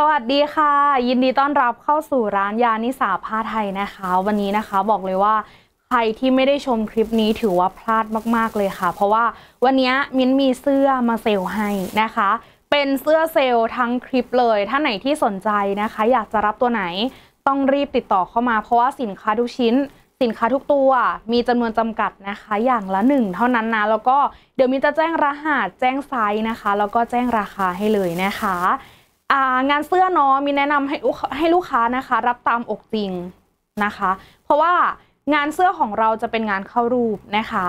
สวัสดีค่ะ ยินดีต้อนรับเข้าสู่ร้านยานิสาผ้าไทยนะคะ วันนี้นะคะบอกเลยว่า ใครที่ไม่ได้ชมคลิปนี้ถือว่าพลาดมากๆเลยค่ะ เพราะว่าวันนี้มิ้นมีเสื้อมาเซลให้นะคะ เป็นเสื้อเซลทั้งคลิปเลย ถ้าไหนที่สนใจนะคะ อยากจะรับตัวไหน ต้องรีบติดต่อเข้ามา เพราะว่าสินค้าทุกชิ้น สินค้าทุกตัวมีจำนวนจำกัดนะคะอย่างละหนึ่งเท่านั้นนะแล้วก็เดี๋ยวมิ้นจะแจ้งรหัสแจ้งไซส์นะคะ แล้วก็แจ้งราคาให้เลยนะคะงานเสื้อเนาะมีแนะนำให้ให้ลูกค้านะคะ รับตามอกจริงนะคะ เพราะว่างานเสื้อของเราจะเป็นงานเข้ารูปนะคะ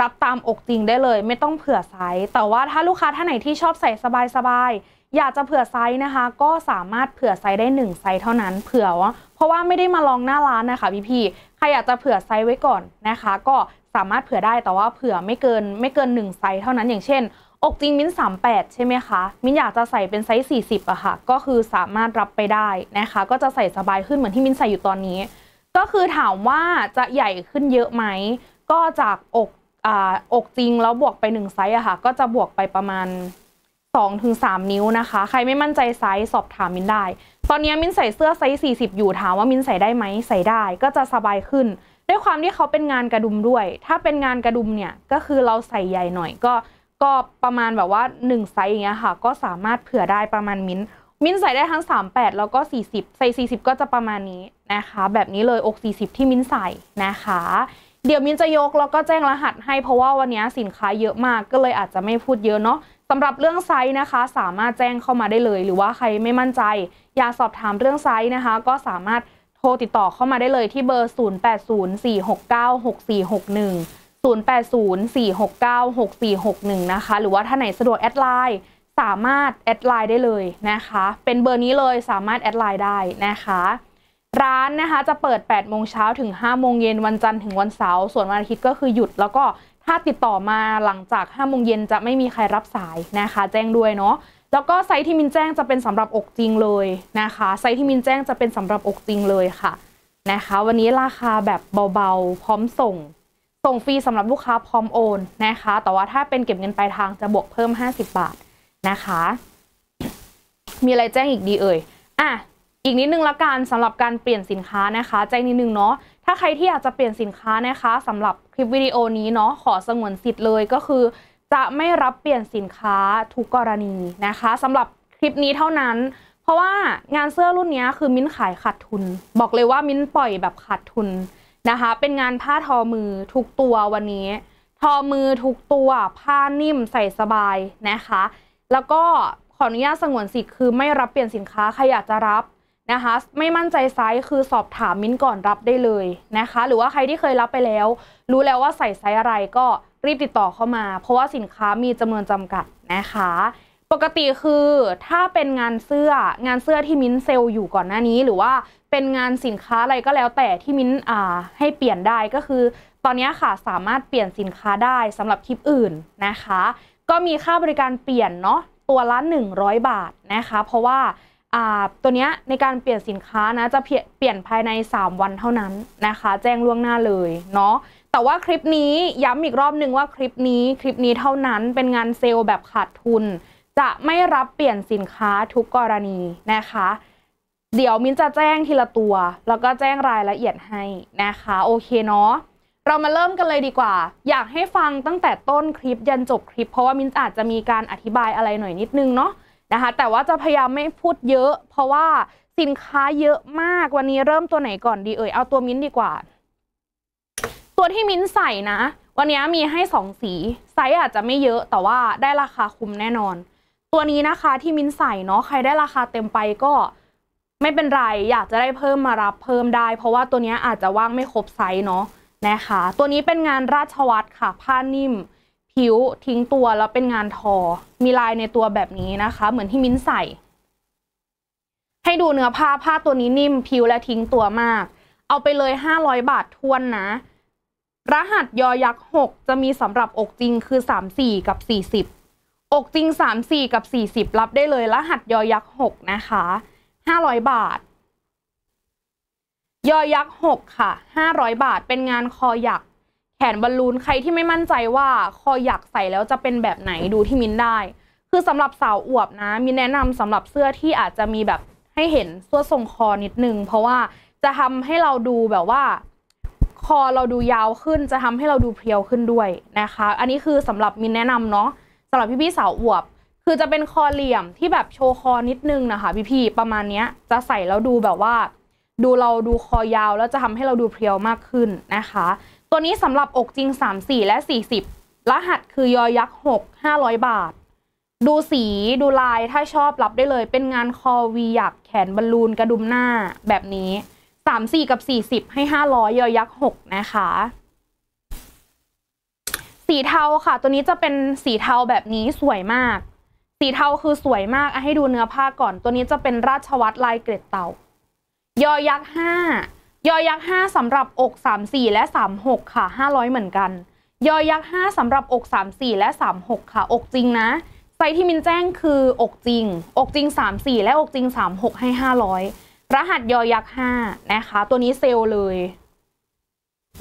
รับตามอกจริงได้เลย ไม่ต้องเผื่อไซส์แต่ว่าถ้าลูกค้าท่านไหนที่ชอบใส่สบายๆอยากจะเผื่อไซส์นะคะ ก็สามารถเผื่อไซส์ได้ 1 ไซส์เท่านั้น เผื่อเพราะว่าไม่ได้มาลองหน้าร้านนะคะพี่พี่ใครอยากจะเผื่อไซส์ไว้ก่อนนะคะ ก็สามารถเผื่อได้แต่ว่าเผื่อไม่เกินไม่เกิน 1 ไซส์เท่านั้นอย่างเช่นอกจริงมิ้น38ใช่ไหมคะมิ้นอยากจะใส่เป็นไซส์40อะค่ะก็คือสามารถรับไปได้นะคะ ก็จะใส่สบายขึ้นเหมือนที่มิ้นใส่อยู่ตอนนี้ ก็คือถามว่าจะใหญ่ขึ้นเยอะไหมก็จากอกออกจริงแล้วบวกไป1ไซส์อะค่ะก็จะบวกไปประมาณ 2-3 นิ้วนะคะ ใครไม่มั่นใจไซส์สอบถามมิ้นได้ ตอนนี้มิ้นใส่เสื้อไซส์40 อยู่ถามว่ามิ้นใส่ได้ไหมใส่ได้ก็จะสบายขึ้น ด้วยความที่เขาเป็นงานกระดุมด้วย ถ้าเป็นงานกระดุมเนี่ยก็คือเราใส่ใหญ่หน่อยก็ก็ประมาณแบบว่า 1 ไซส์อย่างเงี้ยค่ะก็สามารถเผื่อได้ประมาณมิ้นมิ้นใส่ได้ทั้ง 38 แล้วก็ 40 ใส่ 40 ก็จะประมาณนี้นะคะ แบบนี้เลยอก 40 ที่มิ้นใส่นะคะ เดี๋ยวมิ้นจะยกแล้วก็แจ้งรหัส ให้เพราะว่าวันนี้สินค้าเยอะมากก็เลยอาจจะไม่พูดเยอะเนาะสำหรับเรื่องไซส์นะคะสามารถแจ้งเข้ามาได้เลย หรือว่าใครไม่มั่นใจ อยากสอบถามเรื่องไซส์นะคะ ก็สามารถโทรติดต่อเข้ามาได้เลยที่เบอร์ 0804696461 0804696461 นะคะ หรือว่าถ้าไหนสะดวกแอดไลน์สามารถแอดไลน์ได้เลยนะคะ เป็นเบอร์นี้เลยสามารถแอดไลน์ได้นะคะ ร้านนะคะจะเปิด8โมงเช้าถึง5 โมงเย็นวันจันทร์ถึงวันเสาร์ ส่วนวันอาทิตย์ก็คือหยุด แล้วก็ถ้าติดต่อมาหลังจาก5โมงเย็นจะไม่มีใครรับสายนะคะแจ้งด้วยเนาะแล้วก็ไซต์ที่มินแจ้งจะเป็นสำหรับอกจริงเลยนะคะไซต์ที่มินแจ้งจะเป็นสำหรับอกจริงเลยค่ะนะคะ วันนี้ราคาแบบเบาๆพร้อมส่งส่งฟรีสำหรับลูกค้าพร้อมโอนนะคะ แต่ว่าถ้าเป็นเก็บเงินปลายทางจะบวกเพิ่ม 50 บาทนะคะ มีอะไรแจ้งอีกดีเอ่ย อ่ะ อีกนิดนึงละกันสำหรับการเปลี่ยนสินค้านะคะแจ้งนิดนึงเนาะ ถ้าใครที่อยากจะเปลี่ยนสินค้านะคะสำหรับคลิปวิดีโอนี้เนาะขอสงวนสิทธิ์เลยก็คือ จะไม่รับเปลี่ยนสินค้าทุกกรณีนะคะสำหรับคลิปนี้เท่านั้น เพราะว่างานเสื้อรุ่นนี้คือมิ้นขายขาดทุน บอกเลยว่ามิ้นปล่อยแบบขาดทุนนะคะเป็นงานผ้าทอมือทุกตัววันนี้ ทอมือทุกตัวผ้านิ่มใส่สบายนะคะ แล้วก็ขออนุญาตสงวนสิทธิ์คือไม่รับเปลี่ยนสินค้า ใครอยากจะรับนะคะ ไม่มั่นใจไซส์คือสอบถามมิ้นก่อนรับได้เลยนะคะหรือว่าใครที่เคยรับไปแล้วรู้แล้วว่าใส่ไซส์อะไรก็รีบติดต่อเข้ามา เพราะว่าสินค้ามีจำนวนจำกัดนะคะ ปกติคือถ้าเป็นงานเสื้องานเสื้อที่มิ้นเซลล์อยู่ก่อนหน้านี้หรือว่าเป็นงานสินค้าอะไรก็แล้วแต่ที่มิ้นอ่าให้เปลี่ยนได้ก็คือ ตอนนี้ค่ะสามารถเปลี่ยนสินค้าได้สำหรับคลิปอื่นนะคะ ก็มีค่าบริการเปลี่ยนเนาะตัวละ100 บาทนะคะ เพราะว่าตัวนี้ในการเปลี่ยนสินค้านะจะเปลี่ยนภายใน 3 วันเท่านั้นนะคะ แจ้งล่วงหน้าเลยเนาะแต่ว่าคลิปนี้ย้ำอีกรอบหนึ่งว่าคลิปนี้ คลิปนี้เท่านั้นเป็นงานเซลล์แบบขาดทุน จะไม่รับเปลี่ยนสินค้าทุกกรณีนะคะเดี๋ยวมิ้นจะแจ้งทีละตัว แล้วก็แจ้งรายละเอียดให้นะคะโอเคเนาะเรามาเริ่มกันเลยดีกว่า อยากให้ฟังตั้งแต่ต้นคลิปยันจบคลิป เพราะว่ามิ้นอาจจะมีการอธิบายอะไรหน่อยนิดนึงเนาะนะคะแต่ว่าจะพยายามไม่พูดเยอะ เพราะว่าสินค้าเยอะมากวันนี้เริ่มตัวไหนก่อนดีเอ่ยเอาตัวมิ้นดีกว่าตัวที่มิ้นใส่นะ วันนี้มีให้สองสีไซส์อาจจะไม่เยอะแต่ว่าได้ราคาคุ้มแน่นอน ตัวนี้นะคะที่มิ้นใส่เนาะใครได้ราคาเต็มไปก็ไม่เป็นไรอยากจะได้เพิ่มมารับเพิ่มได้ เพราะว่าตัวนี้อาจจะว่างไม่ครบไซส์เนาะนะคะ ตัวนี้เป็นงานราชวัตรค่ะผ้านิ่ม ผิวทิ้งตัวแล้วเป็นงานทอ มีลายในตัวแบบนี้นะคะ เหมือนที่มิ้นใส่ ให้ดูเนื้อผ้าผ้าตัวนี้นิ่ม ผิวและทิ้งตัวมาก เอาไปเลย 500 บาททวนนะ รหัสยอยักษ์6จะมีสำหรับอกจริงคือ34กับ40อกจริง34กับ40รับได้เลย รหัสยอยักษ์6นะคะห้าร้อยบาท ยอยักษ์หกค่ะห้าร้อยบาทเป็นงานคอหยักแขนบอลลูนใครที่ไม่มั่นใจว่า คอหยักใส่แล้วจะเป็นแบบไหนดูที่มินได้ คือสำหรับสาวอวบนะมินแนะนำสำหรับเสื้อที่อาจจะมีแบบให้เห็นส่วนทรงคอนิดนึงเพราะว่าจะทำให้เราดูแบบว่าคอเราดูยาวขึ้นจะทำให้เราดูเพรียวขึ้นด้วยนะคะ อันนี้คือสำหรับมินแนะนำเนาะสำหรับพี่พี่สาวอวบคือจะเป็นคอเหลี่ยมที่แบบโชว์คอนิดนึงนะคะพี่ๆประมาณเนี้ยจะใส่แล้วดูแบบว่า ดูเราดูคอยาวแล้วจะทำให้เราดูเพรียวมากขึ้นนะคะ ตัวนี้สำหรับอกจริง 34 และ 40 รหัสคือยอยักษ์6 500 บาท ดูสีดูลายถ้าชอบรับได้เลยเป็นงานคอวีหยักแขนบอลลูนกระดุมหน้าแบบนี้ 34 กับ 40 ให้ 500 ยอยักษ์6นะคะ สีเทาค่ะตัวนี้จะเป็นสีเทาแบบนี้สวยมากสีเทาคือสวยมากอะให้ดูเนื้อผ้าก่อน ตัวนี้จะเป็นราชวัตรลายเกล็ดเต่า ยอยักษ์ห้ายอยักษ์ห้าสำหรับอกสามสี่และสามหกค่ะห้าร้อยเหมือนกัน ยอยักษ์ห้าสำหรับอกสามสี่และสามหกค่ะ อกจริงนะไซที่มินแจ้งคืออกจริง อกจริงสามสี่และอกจริงสามหกให้ห้าร้อย รหัสยอยักษ์ห้านะคะ ตัวนี้เซลเลย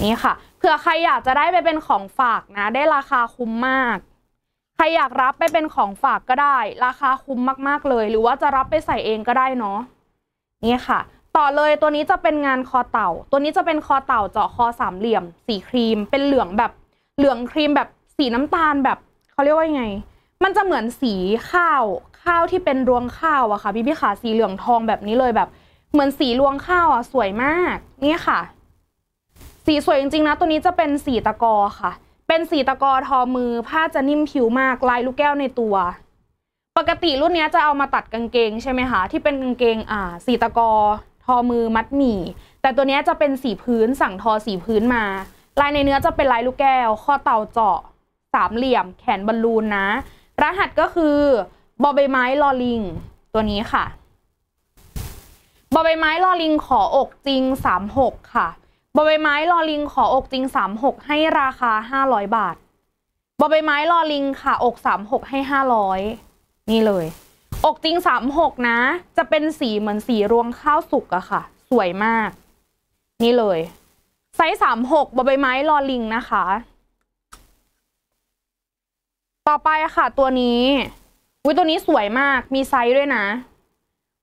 นี่ค่ะ เผื่อใครอยากจะได้ไปเป็นของฝากนะ ได้ราคาคุ้มมากใครอยากรับไปเป็นของฝากก็ได้ ราคาคุ้มมาก ๆเลย หรือว่าจะรับไปใส่เองก็ได้เนาะนี่ค่ะ ต่อเลยตัวนี้จะเป็นงานคอเต่า ตัวนี้จะเป็นคอเต่าเจาะคอสามเหลี่ยม สีครีมเป็นเหลืองแบบ เหลืองครีมแบบสีน้ำตาลแบบเขาเรียกว่ายังไง มันจะเหมือนสีข้าว ข้าวที่เป็นรวงข้าวอะค่ะ พี่พี่ขาสีเหลืองทองแบบนี้เลยแบบ เหมือนสีรวงข้าวอะสวยมากนี่ค่ะ สีสวยจริงๆนะ ตัวนี้จะเป็นสีตะกอค่ะเป็นสีตะกอทอมือ ผ้าจะนิ่มผิวมาก ลายลูกแก้วในตัว ปกติรุ่นนี้จะเอามาตัดกางเกง ใช่ไหมคะที่เป็นกางเกงอ่าสีตะกอทอมือมัดหมี่ แต่ตัวนี้จะเป็นสีพื้น สั่งทอสีพื้นมา ลายในเนื้อจะเป็นลายลูกแก้ว ข้อเต่าเจาะสามเหลี่ยม แขนบอลลูนนะ รหัสก็คือบอใบไม้ลอลิง ตัวนี้ค่ะบอใบไม้ลอลิงขออกจริง36ค่ะบใบไม้ลอลิงขออกจริง36ให้ราคา500บาทบใบไม้ลอลิงค่ะ อก36ให้500นี่เลย อกจริง36นะ จะเป็นสีเหมือนสีรวงข้าวสุกอะค่ะ สวยมาก นี่เลยไซส์36บใบไม้ลอลิงนะคะ ต่อไปค่ะ ตัวนี้วิตัวนี้สวยมากมีไซส์ด้วยนะ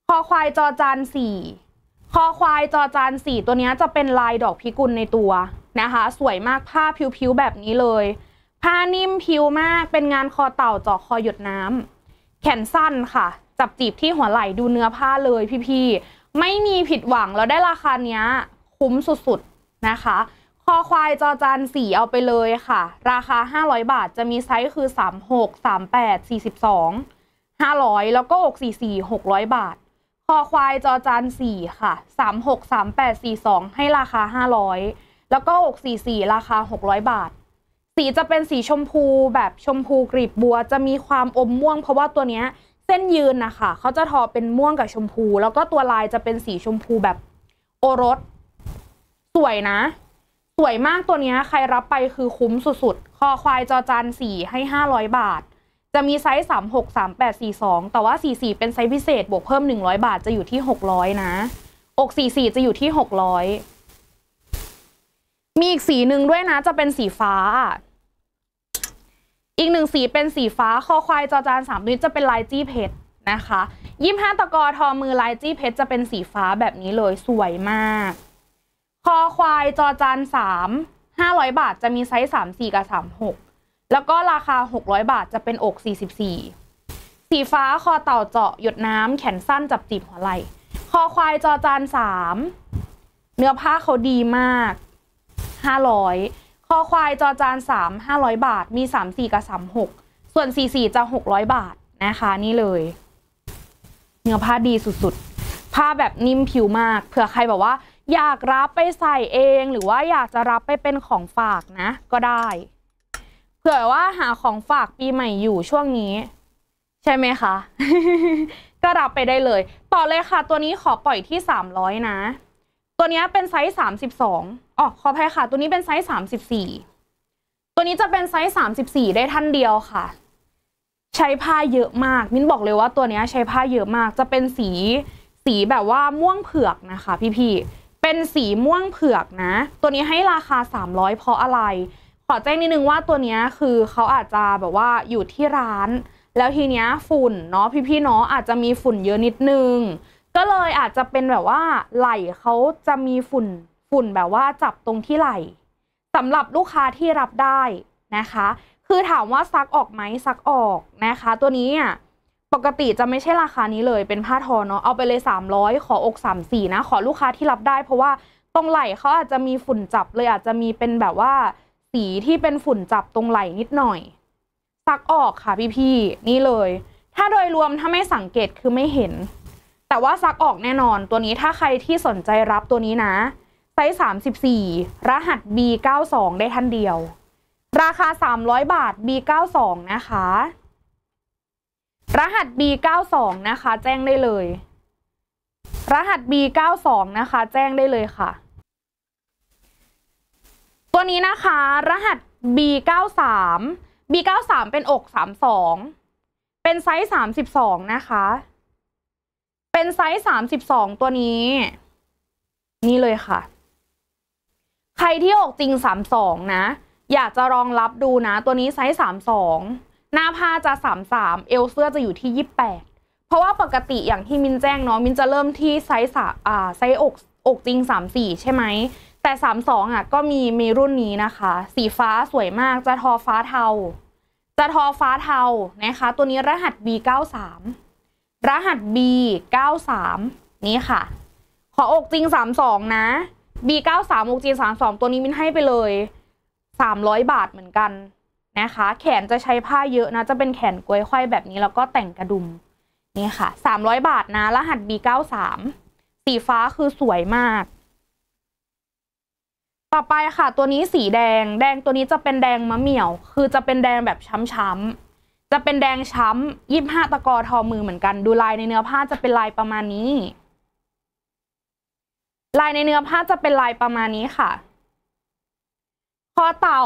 คอควายจอจานสีคอควายจอจานสีตัวนี้จะเป็นลายดอกพิกุลในตัวนะคะ สวยมากผ้าผิวๆแบบนี้เลย ผ้านิ่มผิวมากเป็นงานคอเต่าจอคอหยดน้ำแขนสั้นค่ะ จับจีบที่หัวไหล่ดูเนื้อผ้าเลยพี่ๆ ไม่มีผิดหวังแล้วได้ราคาเนี้ยคุ้มสุดๆนะคะ คอควายจอจานสีเอาไปเลยค่ะ ราคา 500 บาทจะมีไซส์คือ 36 38 42 500 แล้วก็ 6 4 600 บาทคอควายจอจานสี่ค่ะสสาามมหกแปดสี่สองให้ราคาห้าร้อยแล้วก็หกสี่สี่ราคาหกร้อยบาท สีจะเป็นสีชมพู แบบชมพูกรีบบัว จะมีความอมม่วงเพราะว่าตัวเนี้ยเส้นยืนนะคะเขาจะทอเป็นม่วงกับชมพู แล้วก็ตัวลายจะเป็นสีชมพูแบบโอรส สวยนะ สวยมากตัวนี้ใครรับไปคือคุ้มสุดๆ คอควายจอจานสีให้ห้าร้อยบาทจะมีไซส์ 36 38 42 แต่ว่า 44 เป็นไซส์พิเศษบวกเพิ่ม 100 บาทจะอยู่ที่ 600 นะ อก 44 จะอยู่ที่ 600 มีอีกสีหนึ่งด้วยนะ จะเป็นสีฟ้า อีกหนึ่งสีเป็นสีฟ้า คอควายจอจานสามนิ้จะเป็นลายจี้เพชรนะคะยี่ห้าตะกอทอมือลายจี้เพชรจะเป็นสีฟ้าแบบนี้เลยสวยมาก คอควายจอจานสามห้าร้อยบาทจะมีไซส์สามสี่กับสามหกแล้วก็ราคา 600 บาทจะเป็นอก 44 สีฟ้าคอเต่าเจาะหยดน้ำแขนสั้น จับจีบหัวไหล่คอควายจอจาน 3 เนื้อผ้า เขาดีมาก 500 คอควายจอจาน 3 500 บาทมี 34 กับ 36 ส่วน 44จะ 600 บาทนะคะนี่เลย เนื้อผ้าดีสุด ๆ ผ้าแบบนิ่ม ผิวมากเผื่อใครแบบว่า อยากรับไปใส่เองหรือว่าอยากจะรับไปเป็นของฝากนะก็ได้ผื่อว่าหาของฝากปีใหม่อยู่ช่วงนี้ ใช่ไหมคะก็รับไปได้เลย ต่อเลยค่ะ ตัวนี้ขอปล่อยที่สามร้อยนะตัวนี้เป็นไซส์สสามิบสองอ๋อขออภัยค่ะตัวนี้เป็นไซส์สสสามิบี่ตัวนี้จะเป็นไซส์สสสามิบี่ได้ท่านเดียวค่ะ ใช้ผ้าเยอะมากมิ้นบอกเลยว่าตัวนี้ใช้ผ้าเยอะมากจะเป็นสี สีแบบว่าม่วงเผือกนะคะ พี่ๆเป็นสีม่วงเผือกนะ ตัวนี้ให้ราคาสามร้อยเพราะอะไรขอแจ้งนิดนึงว่าตัวนี้คือเขาอาจจะแบบว่าอยู่ที่ร้าน แล้วทีเนี้ยฝุ่นเนาะพี่ๆเนาะอาจจะมีฝุ่นเยอะนิดนึง ก็เลยอาจจะเป็นแบบว่า ไหล่เขาจะมีฝุ่นฝุ่นแบบว่าจับตรงที่ไหล่สำหรับลูกค้าที่รับได้นะคะ คือถามว่าซักออกไหมซักออกนะคะ ตัวนี้อ่ะปกติจะไม่ใช่ราคานี้เลยเป็นผ้าทอเนาะเอาไปเลย300ขออก34นะขอลูกค้าที่รับได้ เพราะว่าตรงไหล่เขาอาจจะมีฝุ่นจับเลยอาจจะมีเป็นแบบว่าสีที่เป็นฝุ่นจับตรงไหล่นิดหน่อยซักออกค่ะพี่ๆนี่เลย ถ้าโดยรวมถ้าไม่สังเกตคือไม่เห็น แต่ว่าซักออกแน่นอนตัวนี้ถ้าใครที่สนใจรับตัวนี้นะ ไซส์34 รหัส B92 ได้ท่านเดียว ราคา 300 บาท B92 นะคะ รหัส B92 นะคะ แจ้งได้เลย รหัส B92 นะคะ แจ้งได้เลยค่ะตัวนี้นะคะ รหัส B93 B93 เป็นอก 32 เป็นไซส์32 นะคะ เป็นไซส์32 ตัวนี้ นี่เลยค่ะ ใครที่อกจริง 32 นะ อยากจะรองรับดูนะ ตัวนี้ไซส์32 หน้าผ้าจะ 33 เอวเสื้อจะอยู่ที่ 28 เพราะว่าปกติอย่างที่มินแจ้งเนาะมินจะเริ่มที่ไซส์อ่าไซส์อกอกจริง 34 ใช่ไหมแต่ 32อ่ะก็มีมีรุ่นนี้นะคะ สีฟ้าสวยมากจะทอฟ้าเทาจะทอฟ้าเทานะคะ ตัวนี้รหัส B93 รหัส B93 นี้ค่ะ ขออกจริง 32 นะ B93 อกจริง 32 ตัวนี้มินให้ไปเลย 300 บาทเหมือนกันนะคะ แขนจะใช้ผ้าเยอะนะ จะเป็นแขนกล้วยไข่แบบนี้ แล้วก็แต่งกระดุมนี่ค่ะ300 บาทนะ รหัส B93 สีฟ้าคือสวยมากต่อไปค่ะตัวนี้สีแดง แดงตัวนี้จะเป็นแดงมะเหมี่ยว คือจะเป็นแดงแบบช้ำๆจะเป็นแดงช้ำยี่ห้าตะกอทอมือเหมือนกันดูลายในเนื้อผ้าจะเป็นลายประมาณนี้ ลายในเนื้อผ้าจะเป็นลายประมาณนี้ค่ะคอเต่า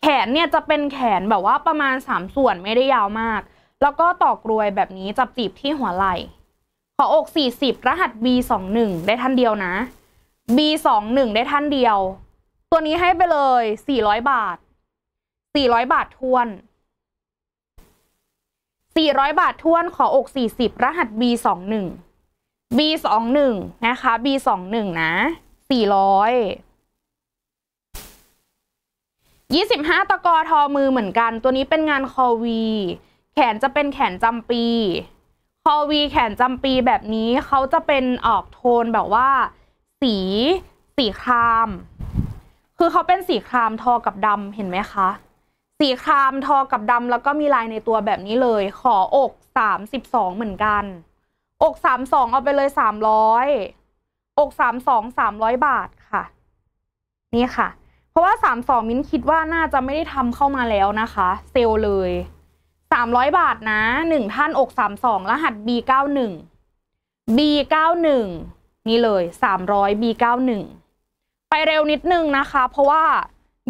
แขนเนี่ยจะเป็นแขนแบบว่าประมาณสามส่วนไม่ได้ยาวมาก แล้วก็ต่อกรวยแบบนี้จับจีบที่หัวไหล่ขออกสสี่ิบรหัส b ่งได้ท่านเดียวนะ b ่งได้ท่านเดียวตัวนี้ให้ไปเลย 400 บาท 400 บาททวน 400 บาททวนขออก 40 รหัส B21 B21 นะคะ B21 นะ 400 25ตะกอทอมือเหมือนกัน ตัวนี้เป็นงานคอวี แขนจะเป็นแขนจำปี คอวีแขนจำปีแบบนี้เขาจะเป็นออกโทนแบบว่า สี สีครามคือเขาเป็นสีครามทอกับดำเห็นไหมคะสีครามทอกับดำแล้วก็มีลายในตัวแบบนี้เลย ขออกสามสิบสองเหมือนกัน อกสามสองเอาไปเลยสามร้อยอกสามสองสามร้อยบาทค่ะ นี่ค่ะ เพราะว่าสามสองมิ้นคิดว่าน่าจะไม่ได้ทำเข้ามาแล้วนะคะ เซลเลยสามร้อยบาทนะหนึ่งท่านอกสามสองรหัส B91 B91 นี่เลยสามร้อย B91 ไปเร็วนิดนึงนะคะ เพราะว่า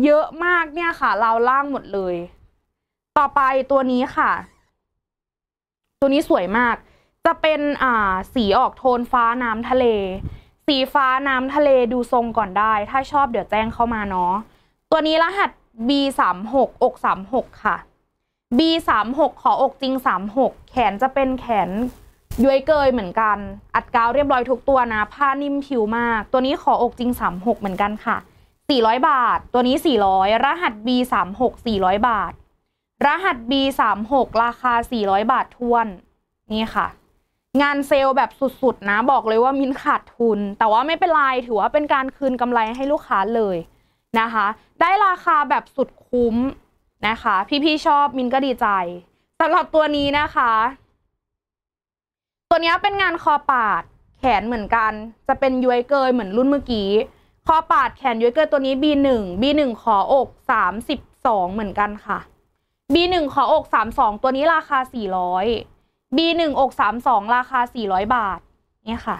เยอะมากเนี่ยค่ะ เราล่างหมดเลย ต่อไปตัวนี้ค่ะ ตัวนี้สวยมาก จะเป็นอ่า สีออกโทนฟ้าน้ำทะเล สีฟ้าน้ำทะเลดูทรงก่อนได้ ถ้าชอบเดี๋ยวแจ้งเข้ามาเนาะตัวนี้รหัส B 3 6อก3 6ค่ะ B 3 6ขออกจริง 3 6 แขนจะเป็นแขนย้วยเกยเหมือนกัน อัดกาวเรียบร้อยทุกตัวนะ ผ้านิ่มผิวมาก ตัวนี้ขออกจริง 36 เหมือนกันค่ะ 400 บาท ตัวนี้ 400รหัส B36 400 บาท รหัส B36 ราคา 400 บาททวน นี่ค่ะ งานเซลล์แบบสุดๆนะ บอกเลยว่ามินขาดทุน แต่ว่าไม่เป็นไร ถือว่าเป็นการคืนกำไรให้ลูกค้าเลยนะคะ ได้ราคาแบบสุดคุ้มนะคะ พี่ๆชอบมินก็ดีใจสำหรับตัวนี้นะคะตัวนี้เป็นงานคอปาดแขนเหมือนกัน จะเป็นย้วยเกยเหมือนรุ่นเมื่อกี้คอปาดแขนย้วยเกยตัวนี้ B1 B1 ขออก32เหมือนกันค่ะ B1 ขออก32ตัวนี้ราคา 400 B1 อก32ราคา400บาทเนี่ยค่ะ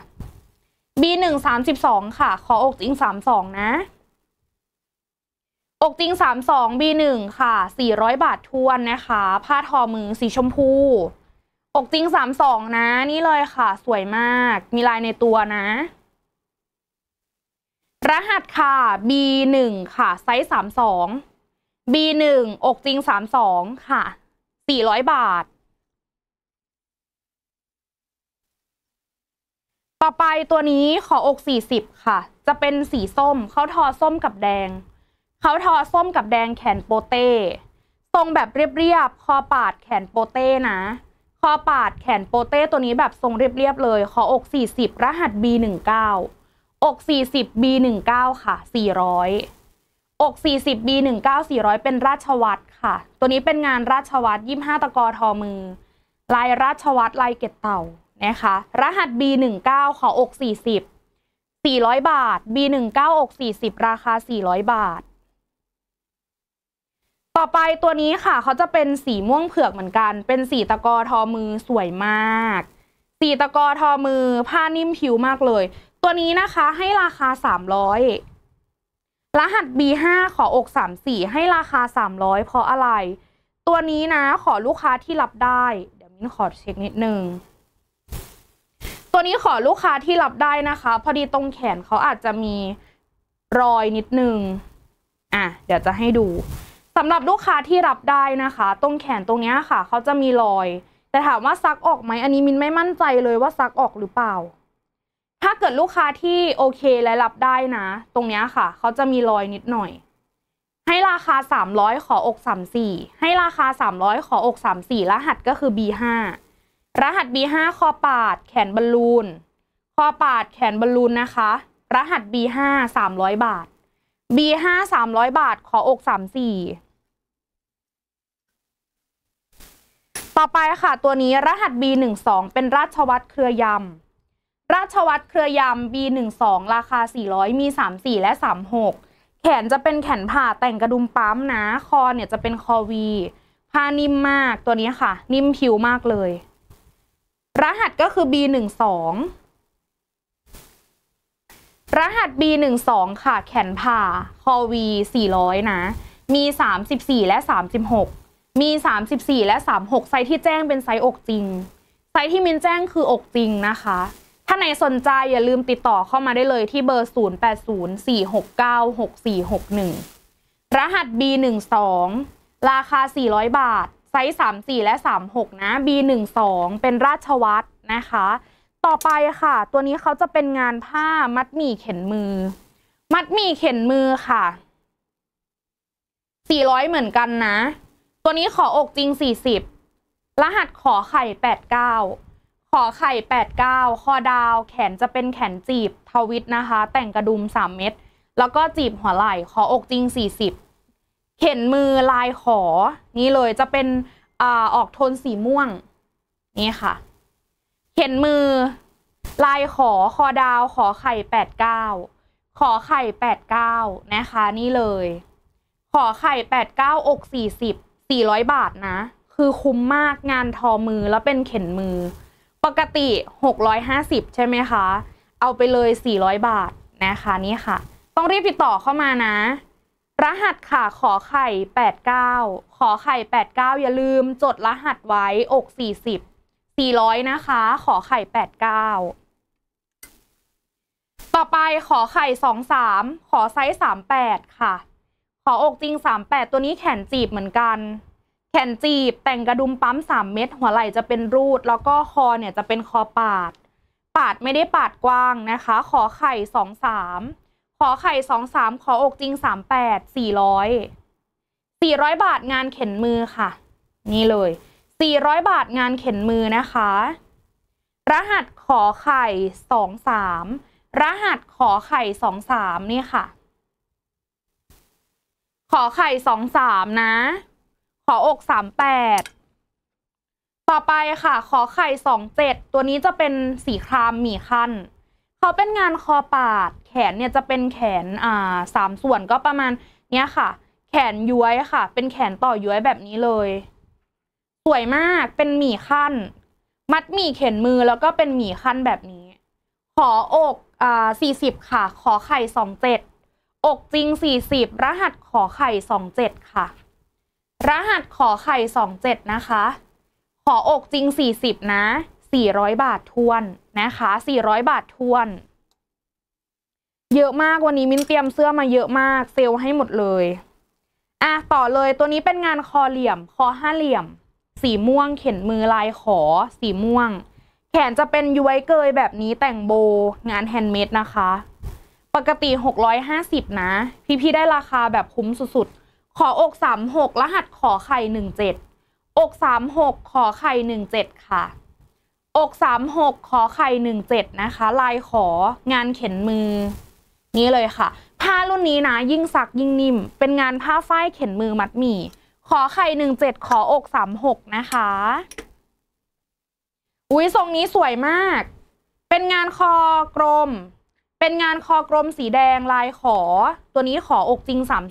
B1 32ค่ะขออกจริง32นะ อกจริง32 B1 ค่ะ400บาททวนนะคะ ผ้าทอมือสีชมพูอกจริงสามสองนะ นี่ เลยค่ะ สวยมาก มีลายในตัวนะ รหัสค่ะ B1 ค่ะ ไซส์สามสอง B1 อกจริงสามสองค่ะ สี่ร้อยบาท ต่อไปตัวนี้ขออกสี่สิบค่ะ จะเป็นสี ส้ม เขาทอส้มกับแดง เขาทอ ส้มกับแดงแขนโปเต้ทรงแบบเรียบๆคอ ปาดแขนโปเต้ นะคอปาดแขนโปเต้ตัวนี้แบบทรงเรียบๆเลย คออก 40 รหัส B19 อก40 B19 ค่ะ 400อก 40 B19 400 เป็นราชวัตรค่ะ ตัวนี้เป็นงานราชวัตร 25ตะกอทอมือ ลายราชวัตรลายเกตเต่านะคะ รหัส B19 ขออก 40 400 บาท B19 อก40 ราคา 400 บาทต่อไปตัวนี้ค่ะเขาจะเป็นสีม่วงเผือกเหมือนกัน เป็นสีตะกอทอมือสวยมาก สีตะกอทอมือ ผ้านิ่มผิวมากเลย ตัวนี้นะคะให้ราคาสามร้อยรหัส B5 ขออก34ให้ราคา 300 เพราะอะไร ตัวนี้นะขอลูกค้าที่รับได้ เดี๋ยวมิ้นขอเช็คนิดนึง ตัวนี้ขอลูกค้าที่รับได้นะคะ พอดีตรงแขนเขาอาจจะมีรอยนิดนึงอ่ะ เดี๋ยวจะให้ดูสำหรับลูกค้าที่รับได้นะคะ ตรงแขนตรงนี้ค่ะเขาจะมีรอย แต่ถามว่าซักออกไหมอันนี้มินไม่มั่นใจเลยว่าซักออกหรือเปล่า ถ้าเกิดลูกค้าที่โอเคและรับได้นะ ตรงนี้ค่ะเขาจะมีรอยนิดหน่อย ให้ราคา300 ขออก34 ให้ราคา 300 ขออก34รหัสก็คือ B5 รหัส B5 คอปาดแขนบอลลูนคอปาดแขนบอลลูนนะคะ รหัส B5 300บาท B5 300บาทขออก34ต่อไปค่ะ ตัวนี้รหัส B12 เป็นราชวัตรเครือยำราชวัตรเครือยำ B12 ราคา 400 มี 34 และ 36 แขนจะเป็นแขนผ่าแต่งกระดุมปั๊มนะ คอเนี่ยจะเป็นคอวีผ้านิ่มมากตัวนี้ค่ะ นิ่มผิวมากเลย รหัสก็คือ B12 รหัส B12 ค่ะแขนผ่าคอวี400 นะมี 34 และ 36มี 34 และ 36 ไซส์ที่แจ้งเป็นไซส์อกจริง ไซส์ที่มินแจ้งคืออกจริงนะคะ ถ้าไหนสนใจอย่าลืมติดต่อเข้ามาได้เลยที่เบอร์ 0804696461 รหัส B12 ราคา 400 บาท ไซส์34 และ 36 นะ B12 เป็นราชวัตรนะคะ ต่อไปค่ะ ตัวนี้เขาจะเป็นงานผ้ามัดหมี่เข็นมือ มัดหมี่เข็นมือค่ะ 400 เหมือนกันนะตัวนี้ขออกจริงสสี่ิบ รหัสขอไข่แปดเก้า ขอไข่แปดเก้าคอดาว แขนจะเป็นแขนจีบ ทวิตนะคะ แต่งกระดุมสามเม็ด แล้วก็จีบหัวไหล่ ขออกจริงสสี่ิบ เข็นมือลายขอ นี่เลยจะเป็นอออกโทนสีม่วง นี่ค่ะ เข็นมือ ลายขอคอดาว ขอไข่แปดเก้า ขอไข่แปดเก้านะคะ นี่เลย ขอไข่แปดเก้า อกสสี่ิบ400 บาทนะ คือคุ้มมากงานทอมือแล้วเป็นเข็นมือ ปกติ 650 ใช่ไหมคะ เอาไปเลย 400 บาทนะคะนี่ค่ะ ต้องรีบติดต่อเข้ามานะ รหัสค่ะขอไข่ 89ขอไข่ 89 อย่าลืม จดรหัสไว้อก40 400 นะคะ ขอไข่ 89 ต่อไปขอไข่ 23 ขอไซส์ 38 ค่ะขออกจริงสามแปดตัวนี้แขนจีบเหมือนกัน แขนจีบแต่งกระดุมปั๊มสามเม็ดหัวไหล่จะเป็นรูด แล้วก็คอเนี่ยจะเป็นคอปาด ปาดไม่ได้ปาดกว้างนะคะ ขอไข่สสองามขอไข่สสองามขออกจริงสสามแปดี่ร้อยสี่ร้อยบาทงานเข็นมือค่ะ นี่เลยสี่ร้อยบาทงานเข็นมือนะคะ รหัสขอไข่สสองามรหัสขอไข่สสองามนี่ค่ะขอไข่สองสามนะ ขออกสามแปดต่อไปค่ะขอไข่สองเจ็ดตัวนี้จะเป็นสีครามหมี่ขั้นเขาเป็นงานคอปาด แขนเนี่ยจะเป็นแขนอ่าสามส่วนก็ประมาณ เนี้ยค่ะ แขนย้วยค่ะเป็นแขนต่อย้วยแบบนี้เลย สวยมากเป็นหมี่ขั้น มัดหมี่เข็นมือแล้วก็เป็นหมี่ขั้นแบบนี้ ขออกอ่าสี่สิบค่ะ ขอไข่สองเจ็ดอกจริง 40 รหัสขอไข่27ค่ะ รหัสขอไข่27นะคะ ขออกจริง40นะ400บาททวนนะคะ400บาททวน เยอะมากวันนี้มินเตรียมเสื้อมาเยอะมากเซลให้หมดเลยอ่ะต่อเลยตัวนี้เป็นงานคอเหลี่ยม คอห้าเหลี่ยม สีม่วงเข็นมือลายขอสีม่วง แขนจะเป็นยุ้ยเกยแบบนี้แต่งโบงานแฮนด์เมดนะคะปกติ650นะ พี่พี่ได้ราคาแบบคุ้มสุดๆขออก36รหัสขอไข่17อก36ขอไข่17ค่ะ อก36ขอไข่17นะคะ ลายของานเข็นมือ นี้เลยค่ะผ้ารุ่นนี้นะยิ่งสักยิ่งนิ่มเป็นงานผ้าฝ้ายเข็นมือมัดหมี่ขอไข่17ขออก36นะคะอุ้ยทรงนี้สวยมาก เป็นงานคอกลมเป็นงานคอกลมสีแดงลายขอ ตัวนี้ขออกจริง3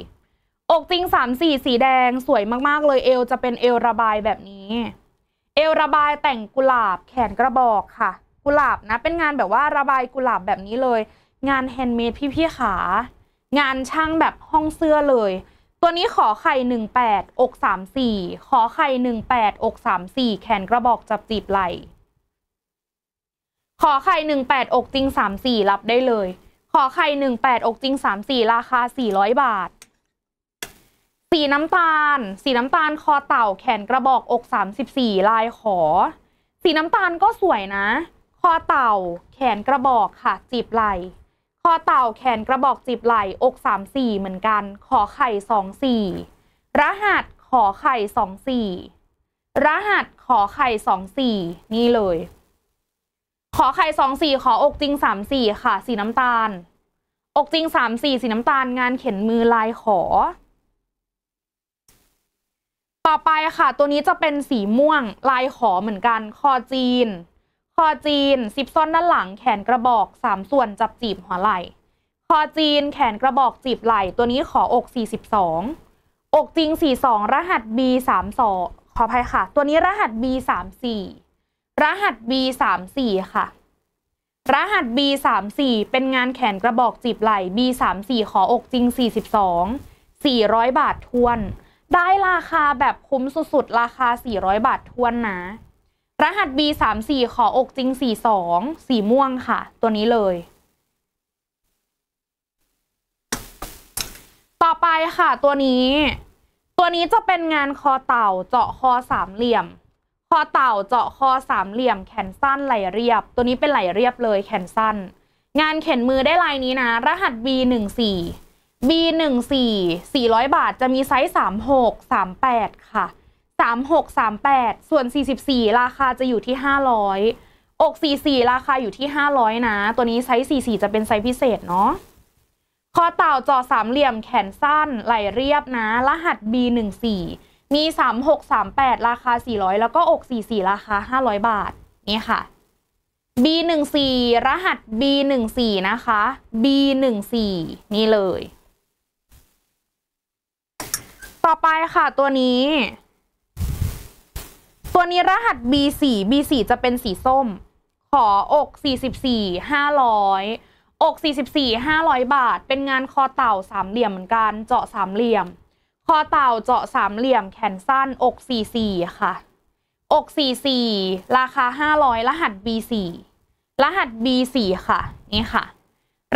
4อกจริง3 4สีแดง สวยมาก ๆเลยเอวจะเป็นเอวระบายแบบนี้ เอวระบายแต่งกุหลาบแขนกระบอกค่ะ กุหลาบนะ เป็นงานแบบว่าระบายกุหลาบแบบนี้เลยงานแฮนด์เมดพี่ๆขางานช่างแบบห้องเสื้อเลย ตัวนี้ขอไข่18 อก34ขอไข่18อก34แขนกระบอกจับจีบไหล่ขอไข่หนึ่งแปดอกจริงสามสี่รับได้เลย ขอไข่หนึ่งแปดอกจริงสามสี่ราคาสี่ร้อยบาท สีน้ำตาล สีน้ำตาลคอเต่าแขนกระบอกอกสามสิบสี่ลายขอ สีน้ำตาลก็สวยนะ คอเต่าแขนกระบอกค่ะจีบไหลคอเต่าแขนกระบอกจีบไหลอกสามสี่เหมือนกัน ขอไข่สองสี่ รหัส ขอไข่สองสี่ รหัสขอไข่สองสี่นี่เลยขอไข่สองสี่ขออกจริงสามสี่ค่ะ สีน้ำตาล อกจริงสามสี่สีน้ำตาลงานเข็นมือลายขอต่อไปค่ะตัวนี้จะเป็นสีม่วงลายขอเหมือนกัน คอจีนคอจีนซิปซ้อนด้านหลังแขนกระบอกสามส่วนจับจีบหัวไหล่ คอจีนแขนกระบอกจีบไหล่ ตัวนี้ขออกสี่สิบสองอกจริงสี่สองรหัส B สามสอขออภัยค่ะ ตัวนี้รหัส B สามสี่รหัส B34 ค่ะ รหัส B34 เป็นงานแขนกระบอกจีบไหล่ B34 ขออกจริง 42 400 บาททวน ได้ราคาแบบคุ้มสุดๆ ราคา 400 บาททวนนะ รหัส B34 ขออกจริง 42สีม่วงค่ะ ตัวนี้เลย ต่อไปค่ะตัวนี้ ตัวนี้จะเป็นงานคอเต่าเจาะคอสามเหลี่ยมคอเต่าเจาะคอสามเหลี่ยมแขนสั้นไหลเรียบ ตัวนี้เป็นไหลเรียบเลยแขนสั้น งานเข็นมือได้ลายนี้นะ รหัส B14 B14 400 บาทจะมีไซส์36 38 ค่ะ 36 38 ส่วน 44 ราคาจะอยู่ที่ 500อก44 ราคาอยู่ที่500นะตัวนี้ไซส์44จะเป็นไซส์พิเศษเนาะคอเต่าจอสามเหลี่ยมแขนสั้นไหลเรียบนะ รหัส B14 มี 3638 ราคา 400 แล้วก็อก44ราคา 500 บาทนี่ค่ะ B14 รหัส B14 นะคะ B14 นี่เลย ต่อไปค่ะตัวนี้ตัวนี้รหัส B4 B4 จะเป็นสีส้ม ขออก44 500อก 44 500 บาท เป็นงานคอเต่าสามเหลี่ยมเหมือนกัน เจาะสามเหลี่ยมคอเต่าเจาะสามเหลี่ยมแขนสั้นอก44 ค่ะ อก44ราคา 500รหัส B4 รหัส B4 ค่ะนี่ค่ะ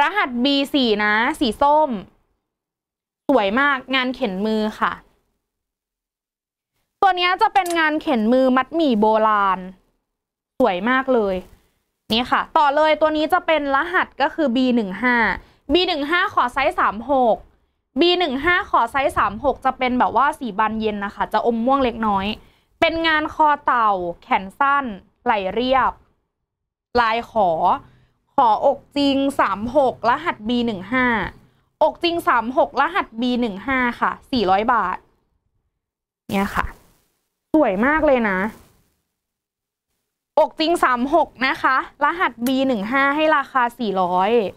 รหัส B4 นะสีส้ม สวยมากงานเข็นมือค่ะ ตัวนี้จะเป็นงานเข็นมือมัดหมี่โบราณสวยมากเลย นี่ค่ะ ต่อเลยตัวนี้จะเป็นรหัสก็คือ B15 B15 ขอไซส์36 B15 ขอไซส์36 จะเป็นแบบว่าสีบานเย็นนะคะ จะอมม่วงเล็กน้อย เป็นงานคอเต่า แขนสั้น ไหลเรียบ ลายขอ ขออกจริง 36 รหัส B15 อกจริง 36 รหัส B15 ค่ะ 400 บาท เนี่ยค่ะ สวยมากเลยนะ อกจริง 36 นะคะ รหัส B15 ให้ราคา 400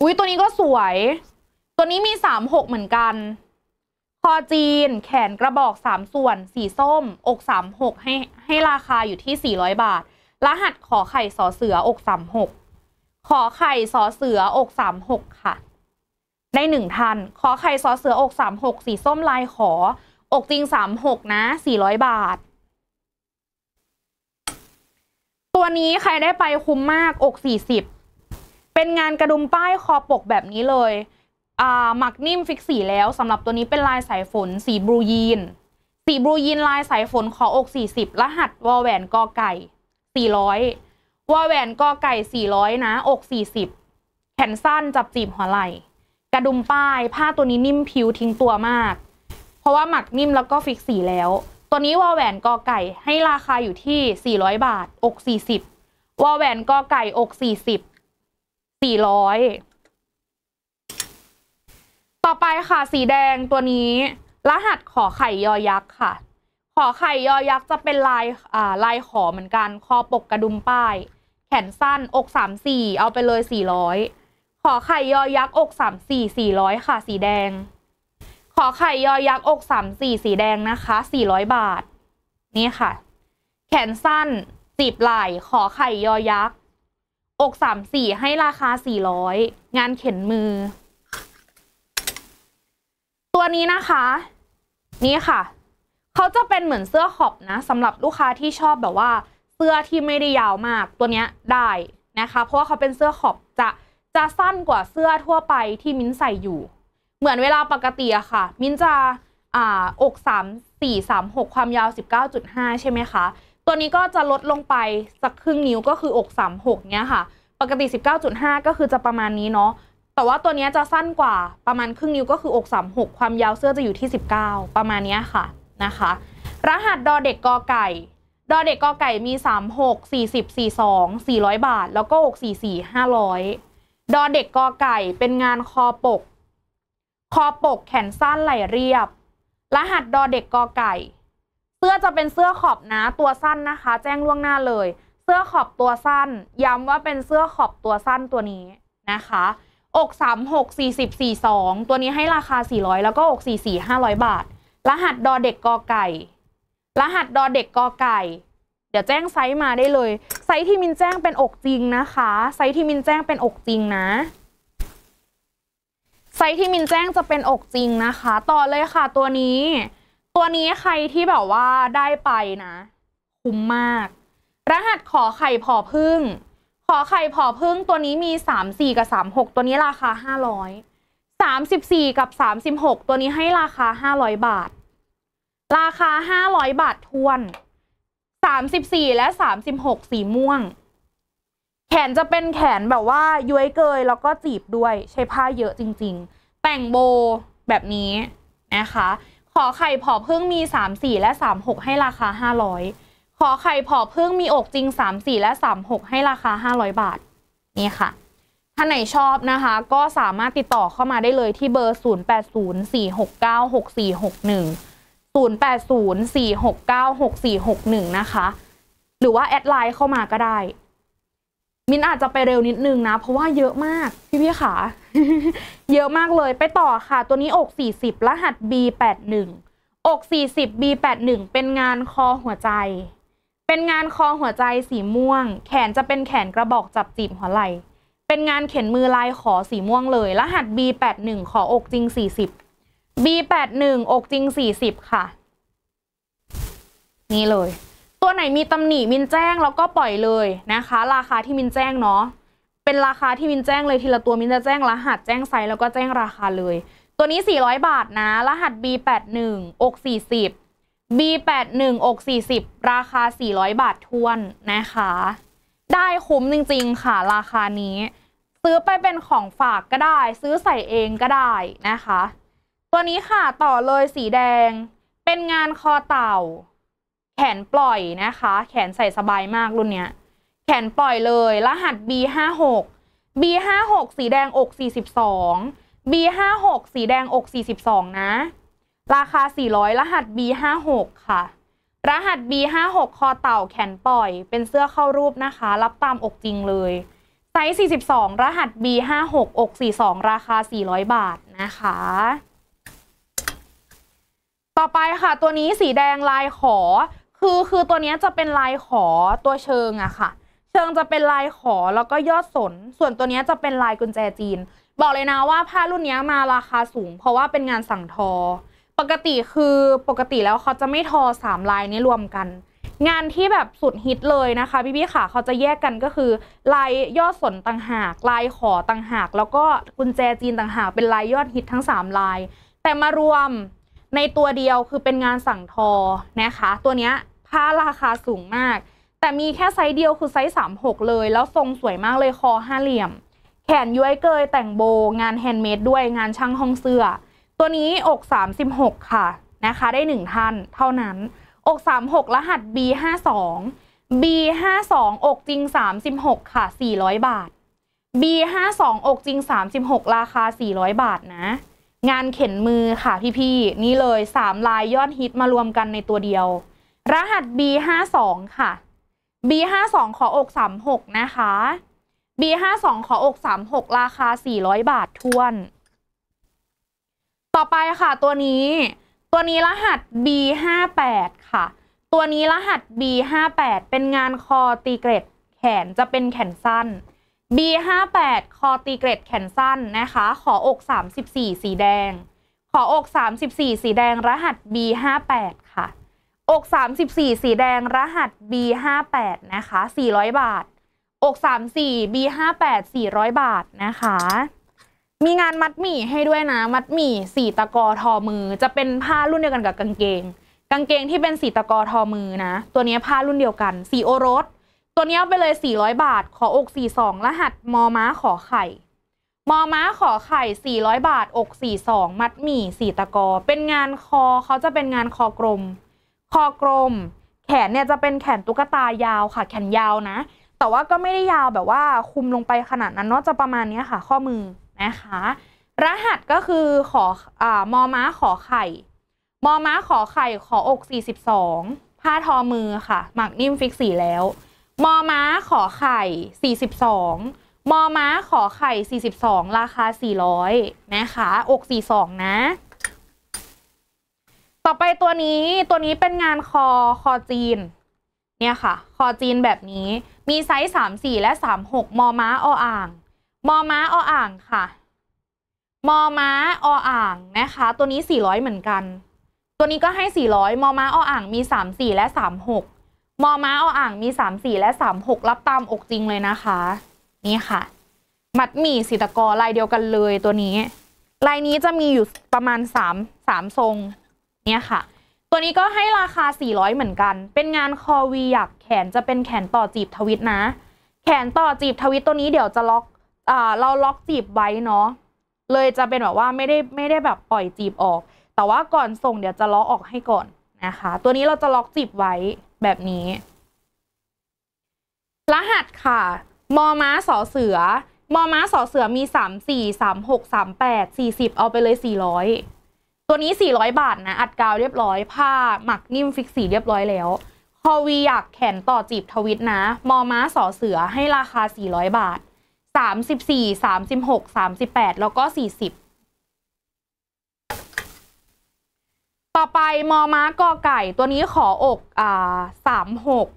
อุ้ยตัวนี้ก็สวยตัวนี้มีสามหกเหมือนกัน คอจีนแขนกระบอกสามส่วน สีส้ม อกสามหกให้ให้ราคาอยู่ที่สี่ร้อยบาท รหัสขอไข่สอเสืออกสามหกขอไข่สอเสืออกสามหกค่ะ ได้หนึ่งทัน ขอไข่สอเสืออกสามหกสีส้มลายขออกจริงสามหกนะสี่ร้อยบาท ตัวนี้ใครได้ไปคุ้มมากอกสสี่ิบเป็นงานกระดุมป้ายคอปกแบบนี้เลยหมักนิ่มฟิกสีแล้วสำหรับตัวนี้เป็นลายสายฝนสีบลูยีนสีบลูยีนลายสายฝนขออก 40 รหัสวอแหวนกอไก่400วอแหวนกอไก่400นะอก 40 แขนสั้นจับจีบหัวไหล่กระดุมป้ายผ้าตัวนี้นิ่มผิวทิ้งตัวมาก เพราะว่าหมักนิ่มแล้วก็ฟิกสีแล้ว ตัวนี้วอแหวนกอไก่ให้ราคาอยู่ที่400บาทอก40วอแหวนกอไก่อก 40 400ต่อไปค่ะสีแดงตัวนี้ รหัสขอไข่ยอยักษ์ค่ะ ขอไข่ยอยักษ์จะเป็นลายอ่าลายขอเหมือนกันคอปกกระดุมป้าย แขนสั้นอกสามสี่เอาไปเลยสี่ร้อยขอไข่ยอยักษ์อกสามสี่สี่ร้อยค่ะสีแดง ขอไข่ยอยักษ์อกสามสี่สีแดงนะคะสี่ร้อยบาทนี่ค่ะ แขนสั้นจีบไหลขอไข่ยอยักษ์อกสามสี่ให้ราคาสี่ร้อยงานเข็นมือตัวนี้นะคะนี่ค่ะเขาจะเป็นเหมือนเสื้อขอบนะสำหรับลูกค้าที่ชอบแบบว่าเสื้อที่ไม่ได้ยาวมากตัวนี้ได้นะคะ เพราะว่าเขาเป็นเสื้อขอบจะจะสั้นกว่าเสื้อทั่วไปที่มิ้นใส่อยู่ เหมือนเวลาปกติอะค่ะ มิ้นจะอ่าอกสามสี่สามหกความยาวสิบเก้าจุดห้าใช่ไหมคะตัวนี้ก็จะลดลงไปสักครึ่งนิ้วก็คืออกสามหกเนี้ยค่ะ ปกติสิบเก้าจุดห้าก็คือจะประมาณนี้เนาะแต่ว่าตัวนี้จะสั้นกว่า ประมาณครึ่งนิ้วก็คืออก36ความยาวเสื้อจะอยู่ที่19ประมาณนี้ค่ะนะคะ รหัสดอเด็กกอไก่ดอเด็กกอไก่มี36 40 42 400บาท แล้วก็6 44 500ดอเด็กกอไก่ เป็นงานคอปก คอปกแขนสั้นไหลเรียบ รหัสดอเด็กกอไก่ เสื้อจะเป็นเสื้อขอบนะตัวสั้นนะคะ แจ้งล่วงหน้าเลย เสื้อขอบตัวสั้นย้ำว่าเป็นเสื้อขอบตัวสั้นตัวนี้นะคะอก36 40 42 ตัวนี้ให้ราคา 400 แล้วก็อก44 500 บาท รหัสดอเด็กกอไก่ รหัสดอเด็กกอไก่ เดี๋ยวแจ้งไซส์มาได้เลย ไซส์ที่มินแจ้งเป็นอกจริงนะคะไซส์ที่มินแจ้งเป็นอกจริงนะไซส์ที่มินแจ้งจะเป็นอกจริงนะคะ ต่อเลยค่ะตัวนี้ ตัวนี้ใครที่แบบว่าได้ไปนะ คุ้มมาก รหัสขอไข่ผอพึ่งขอไข่ผอพึ่งตัวนี้มี 3 4 กับ 3 6ตัวนี้ราคา500 34 กับ 36ตัวนี้ให้ราคา 500 บาท ราคา 500 บาททวน 34 และ 36 สีม่วง แขนจะเป็นแขนแบบว่า ย้วยเกยแล้วก็จีบด้วยใช้ผ้าเยอะจริง ๆแต่งโบแบบนี้นะคะ ขอไข่ผอพึ่งมี 34 และ 36 ให้ราคา 500ขอไข่ผอพึ่งมีอกจริง 3 4 และ 3 6 ให้ราคา 500 บาทนี่ค่ะท่านไหนชอบนะคะ ก็สามารถติดต่อเข้ามาได้เลยที่เบอร์ 0804696461 0804696461 นะคะ หรือว่าแอดไลน์เข้ามาก็ได้ มินอาจจะไปเร็วนิดนึงนะ เพราะว่าเยอะมากพี่พี่ขาเยอะมากเลยไปต่อค่ะ ตัวนี้อก 40 รหัส B81 อก 40 B81 เป็นงานคอหัวใจเป็นงานคอหัวใจสีม่วง แขนจะเป็นแขนกระบอกจับจีบหัวไหล เป็นงานเข็นมือลายขอสีม่วงเลย รหัส B81 ขออกจริง 40 B81 อกจริง40ค่ะ นี่เลย ตัวไหนมีตำหนิมินแจ้ง แล้วก็ปล่อยเลยนะคะ ราคาที่มินแจ้งเนาะ เป็นราคาที่มินแจ้งเลยทีละตัวมินจะแจ้ง รหัสแจ้งไซส์แล้วก็แจ้งราคาเลย ตัวนี้400บาทนะ รหัส B81 อก40 B81 อก40ราคา 400 บาททวนนะคะ ได้คุ้มจริง ๆ ค่ะ ราคานี้ ซื้อไปเป็นของฝากก็ได้ ซื้อใส่เองก็ได้นะคะ ตัวนี้ค่ะต่อเลยสีแดง เป็นงานคอเต่า แขนปล่อยนะคะ แขนใส่สบายมากรุ่นเนี้ย แขนปล่อยเลย รหัส B56 B56 สีแดงอก42 B56 สีแดงอก42 นะราคา 400 รหัส B56 ค่ะ รหัส B56 คอเต่าแขนปล่อย เป็นเสื้อเข้ารูปนะคะ รับตามอกจริงเลยไซส์42 รหัส B56 อก42 ราคา 400 บาทนะคะ ต่อไปค่ะตัวนี้สีแดงลายขอคือคือตัวนี้จะเป็นลายขอตัวเชิงอะค่ะเชิงจะเป็นลายขอแล้วก็ยอดสน ส่วนตัวนี้จะเป็นลายกุญแจจีน บอกเลยนะว่า ผ้ารุ่นนี้มาราคาสูง เพราะว่าเป็นงานสั่งทอปกติคือปกติแล้วเขาจะไม่ทอสามลายนี้รวมกัน งานที่แบบสุดฮิตเลยนะคะพี่พี่ค่ะเขาจะแยกกันก็คือ ลายยอดสนต่างหาก ลายขอต่างหาก แล้วก็กุญแจจีนต่างหากเป็นลายยอดฮิตทั้ง 3 ลาย แต่มารวมในตัวเดียวคือเป็นงานสั่งทอนะคะ ตัวนี้ผ้าราคาสูงมากแต่มีแค่ไซส์เดียวคือไซส์36เลย แล้วทรงสวยมากเลยคอห้าเหลี่ยม แขนย้อยเกย แต่งโบงานแฮนด์เมดด้วยงานช่างห้องเสื้อตัวนี้อก 36 ค่ะ นะคะ ได้1ท่าน เท่านั้น อก 36 รหัส B52 B52 อกจริง 36 ค่ะ 400 บาท B52 อกจริง 36 ราคา 400 บาทนะ งานเข็นมือค่ะ พี่ ๆ นี่เลย 3 ลายยอดฮิตมารวมกันในตัวเดียว รหัส B52 ค่ะ B52 ขออก 36 นะคะ B52 ขออก 36 ราคา 400 บาททวนต่อไปค่ะตัวนี้ตัวนี้รหัส B58 ค่ะ ตัวนี้รหัส B58 เป็นงานคอตีเกรดแขนจะเป็นแขนสั้น B58 คอตีเกรดแขนสั้นนะคะขออก34สีแดงขออก 34 สีแดงรหัส B58 ค่ะอก34 สีแดงรหัส B58 นะคะ400 บาท อก34 B58 400บาทนะคะมีงานมัดหมี่ให้ด้วยนะ มัดหมี่สีตะกอทอมือจะเป็นผ้ารุ่นเดียวกันกับกางเกง กางเกงที่เป็นสีตะกอทอมือนะ ตัวนี้ผ้ารุ่นเดียวกันสีโอรสตัวนี้เอาไปเลย 400 บาทขออก 42รหัสมอม้าขอไข่ มอม้าขอไข่400 บาทอก 42 มัดหมี่สีตะกอเป็นงานคอเขาจะเป็นงานคอกลม คอกลม แขนเนี่ยจะเป็นแขนตุ๊กตายาวค่ะ แขนยาวนะ แต่ว่าก็ไม่ได้ยาวแบบว่าคุมลงไปขนาดนั้นเนาะจะประมาณนี้ค่ะ ข้อมือนะคะ รหัสก็คือขออมอม้าขอไข่ มอม้าขอไข่ขออก 42 ผ้าทอมือค่ะ หมักนิ่มฟิกสีแล้ว มอม้าขอไข่ 42 มอม้าขอไข่ 42 ราคา 400 นะคะ อก 42 นะ ต่อไปตัวนี้ตัวนี้เป็นงานคอ คอจีน เนี่ยค่ะ คอจีนแบบนี้ มีไซส์ 34 และ 36มอม้าออ่างมอม้าออ่างค่ะ มอม้าออ่างนะคะ ตัวนี้ 400 เหมือนกัน ตัวนี้ก็ให้ 400มอม้าออ่างมี 34 และ 36มอม้าออ่างมี34และ36รับตามอกจริงเลยนะคะ นี่ค่ะ มัดหมี่สิตะกอลายเดียวกันเลยตัวนี้ ลายนี้จะมีอยู่ประมาณ3 3ทรง เนี่ยค่ะ ตัวนี้ก็ให้ราคา 400 เหมือนกัน เป็นงานคอวีอยากแขนจะเป็นแขนต่อจีบทวิตนะ แขนต่อจีบทวิตตัวนี้เดี๋ยวจะล็อกอ่าเราล็อกจีบไว้เนาะ เลยจะเป็นแบบว่าไม่ได้ไม่ได้แบบปล่อยจีบออก แต่ว่าก่อนส่งเดี๋ยวจะล็อกออกให้ก่อนนะคะ ตัวนี้เราจะล็อกจีบไว้แบบนี้ รหัสค่ะ มอม้าสอเสือ มอม้าสอเสือมี3 4 3 6 3 8 40 เอาไปเลย 400 ตัวนี้ 400 บาทนะ อัดกาวเรียบร้อยผ้าหมักนิ่มฟิกสีเรียบร้อยแล้ว คอวีอยากแขนต่อจีบทวิตนะ มอม้าสอเสือให้ราคา 400 บาทสสสสสาามมิิบบี่หกสามสิบแปดแล้วก็สสี่ิบต่อไปมอม้ากอไก่ตัวนี้ขออกอ่าสามหก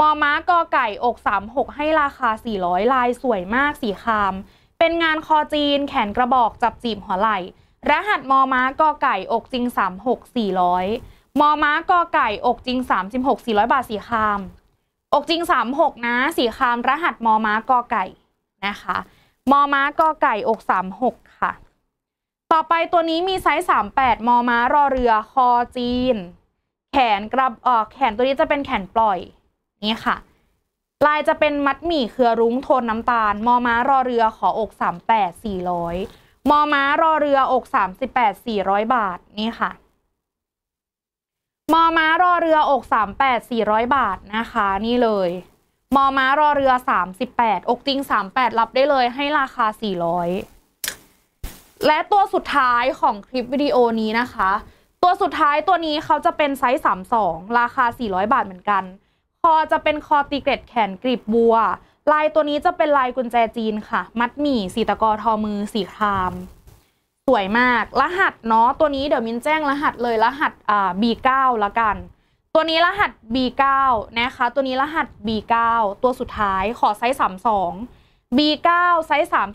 มอม้ากอไก่อกสามหกให้ราคาสี่ร้อยลายสวยมากสีคามเป็นงานคอจีนแขนกระบอกจับจีบหัวไหล่รหัสมอม้ากอไก่อกจริงสสามหกี่ร้อยมอม้ากอไก่อกจริงสามสิบหกสี่ร้อยบาทสีคาม อกจริงสามหกนะสีคาม รหัสมอม้ากอไก่นะคะ มอม้ากอไก่อกสามหกค่ะ ต่อไปตัวนี้มีไซส์สามแปดมอม้ารอเรือคอจีน แขนกระเอ่อแขนตัวนี้จะเป็นแขนปล่อยนี่ค่ะ ลายจะเป็นมัดหมี่เครือรุ้งโทนน้ำตาลมอม้ารอเรือขออกสามแปดสี่ร้อยมอม้ารอเรืออกสามสิบแปดสี่ร้อยบาทนี่ค่ะมอม้ารอเรืออกสามแปดสี่ร้อยบาทนะคะนี่เลยมอม้ารอเรือสสามิบแปดอกจริงสามแปดรับได้เลยให้ราคาสี่ร้อยและตัวสุดท้ายของคลิป วิดีโอนี้นะคะ ตัวสุดท้ายตัวนี้เขาจะเป็น ไซส์สสามองราคาสี่ร้อยบาทเหมือนกัน คอจะเป็นคอตีเกรดแขนกรีบบัว ลายตัวนี้จะเป็นลายกุญแจจีนค่ะ มัดหมี่สีตะกอทอมือ สีคราม สวยมาก รหัสเนาะตัวนี้เดี๋ยวมินแจ้งรหัสเลยรหัสอ่าบีเก้าละกันตัวนี้รหัส B9 นะคะ ตัวนี้รหัส B9 ตัวสุดท้ายขอไซส์ 32 B9 ไซส์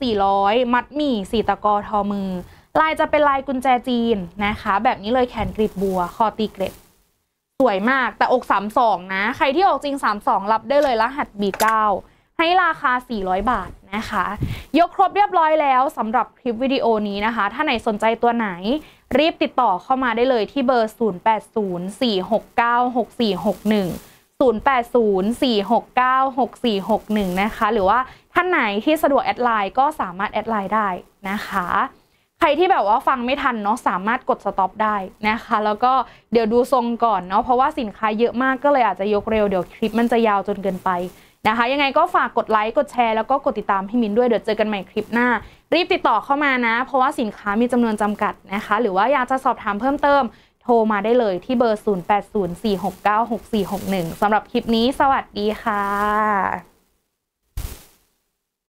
32 400 มัดหมี่ สีตะกอทอมือ ลายจะเป็นลายกุญแจจีนนะคะ แบบนี้เลยแขนกรีบบัว คอตีเกร็ดสวยมาก แต่อก 32 นะ ใครที่ออกจริง 32 รับได้เลยรหัส B9 ให้ราคา 400 บาทนะคะ ยกครบเรียบร้อยแล้วสำหรับคลิปวิดีโอนี้นะคะ ถ้าไหนสนใจตัวไหนรีบติดต่อเข้ามาได้เลยที่เบอร์ 0804696461 0804696461 นะคะ หรือว่าท่านไหนที่สะดวกแอดไลน์ก็สามารถแอดไลน์ได้นะคะ ใครที่แบบว่าฟังไม่ทันเนาะสามารถกดสต็อปได้นะคะ แล้วก็เดี๋ยวดูทรงก่อนเนาะ เพราะว่าสินค้าเยอะมากก็เลยอาจจะยกเร็วเดี๋ยวคลิปมันจะยาวจนเกินไปนะคะยังไงก็ฝากกดไลค์กดแชร์แล้วก็กดติดตามพี่มินด้วย เดี๋ยวเจอกันใหม่คลิปหน้า รีบติดต่อเข้ามานะ เพราะว่าสินค้ามีจำนวนจำกัดนะคะ หรือว่าอยากจะสอบถามเพิ่มเติมโทรมาได้เลยที่เบอร์ 0804696461สำหรับคลิปนี้สวัสดีค่ะ